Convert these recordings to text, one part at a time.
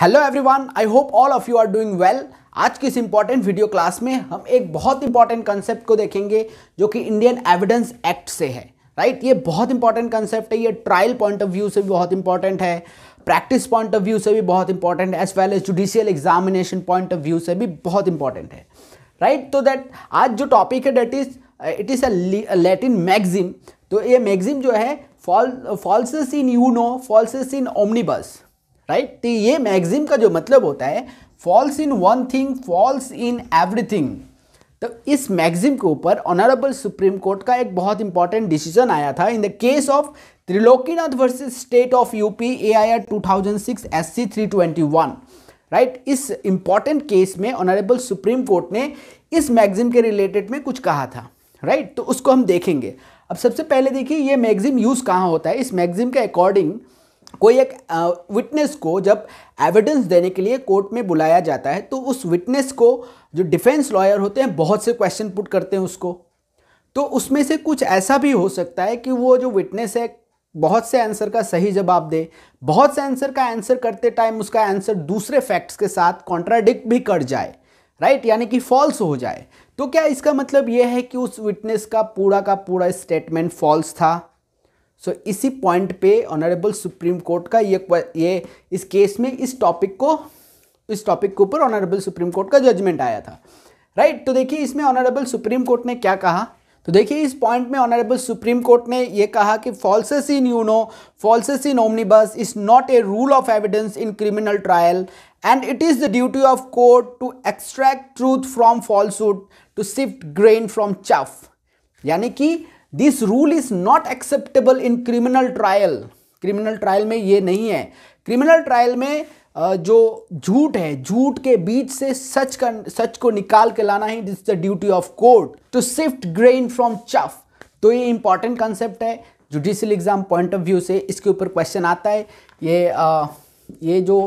Hello everyone I hope all of you are doing well आज की इस important video class में हम एक बहुत इंपॉर्टेंट कंसेप्ट को देखेंगे जो कि इंडियन एविडेंस एक्ट से है राइट right? ये बहुत इंपॉर्टेंट कंसेप्ट है ये ट्रायल पॉइंट ऑफ व्यू से भी बहुत इंपॉर्टेंट है प्रैक्टिस पॉइंट ऑफ व्यू से भी बहुत important as well as judicial examination point of view से भी बहुत इंपॉर्टेंट है राइट तो दैट आज जो टॉपिक है that is it is a Latin maxim तो ये मैगजिम जो है fall falsus in uno falsus in omnibus right तो ये मैगजीम का जो मतलब होता है false in one thing false in everything तो इस मैगजीम के ऊपर ऑनरेबल सुप्रीम कोर्ट का एक बहुत इंपॉर्टेंट डिसीजन आया था in the case of Trilokinath versus State of UP A I R two thousand six S C three twenty one right इस इंपॉर्टेंट केस में ऑनरेबल सुप्रीम कोर्ट ने इस मैगजीम के रिलेटेड में कुछ कहा था राइट right? तो उसको हम देखेंगे अब सबसे पहले देखिए ये मैगजीम यूज़ कहाँ होता है इस मैगजीम के अकॉर्डिंग कोई एक विटनेस को जब एविडेंस देने के लिए कोर्ट में बुलाया जाता है तो उस विटनेस को जो डिफेंस लॉयर होते हैं बहुत से क्वेश्चन पुट करते हैं उसको तो उसमें से कुछ ऐसा भी हो सकता है कि वो जो विटनेस है बहुत से आंसर का सही जवाब दे बहुत से आंसर का आंसर करते टाइम उसका आंसर दूसरे फैक्ट्स के साथ कॉन्ट्राडिक्ट भी कर जाए राइट right? यानी कि फॉल्स हो जाए तो क्या इसका मतलब यह है कि उस विटनेस का पूरा का पूरा स्टेटमेंट फॉल्स था सो so, इसी पॉइंट पे ऑनरेबल सुप्रीम कोर्ट का ये ये इस केस में इस टॉपिक को इस टॉपिक के ऊपर ऑनरेबल सुप्रीम कोर्ट का जजमेंट आया था राइट right? तो देखिए इसमें ऑनरेबल सुप्रीम कोर्ट ने क्या कहा तो देखिए इस पॉइंट में ऑनरेबल सुप्रीम कोर्ट ने यह कहा कि falsus in uno falsus in omnibus is not a rule of evidence in criminal trial and it is the duty of court to extract truth from falsehood to sift grain from chaff यानी कि this rule is not acceptable in criminal trial criminal trial में ये नहीं है criminal trial में जो झूठ है झूठ के बीच से सच का सच को निकाल के लाना ही this the duty of court to shift grain from chaff तो ये इंपॉर्टेंट कंसेप्ट है judicial exam point of view से इसके ऊपर क्वेश्चन आता है ये आ, ये जो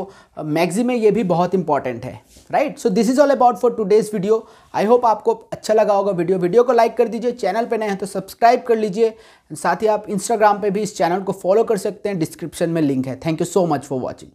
मैगजीम है ये भी बहुत इंपॉर्टेंट है right so this is all about today's video I hope आपको अच्छा लगा होगा वीडियो वीडियो को लाइक कर दीजिए चैनल पे नए हैं तो सब्सक्राइब कर लीजिए साथ ही आप इंस्टाग्राम पे भी इस चैनल को फॉलो कर सकते हैं डिस्क्रिप्शन में लिंक है thank you so much for watching